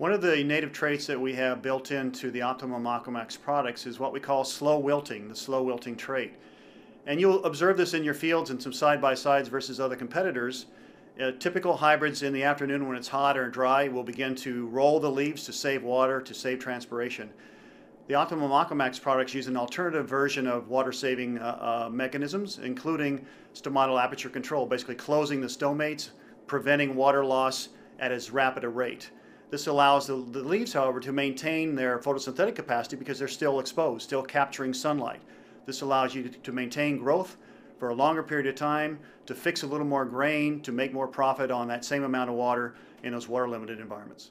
One of the native traits that we have built into the Optimum Aquamax products is what we call slow wilting, the slow wilting trait. And you'll observe this in your fields and some side-by-sides versus other competitors. Uh, typical hybrids in the afternoon when it's hot or dry will begin to roll the leaves to save water, to save transpiration. The Optimum Aquamax products use an alternative version of water-saving uh, uh, mechanisms, including stomatal aperture control, basically closing the stomates, preventing water loss at as rapid a rate. This allows the, the leaves, however, to maintain their photosynthetic capacity because they're still exposed, still capturing sunlight. This allows you to, to maintain growth for a longer period of time, to fix a little more grain, to make more profit on that same amount of water in those water limited environments.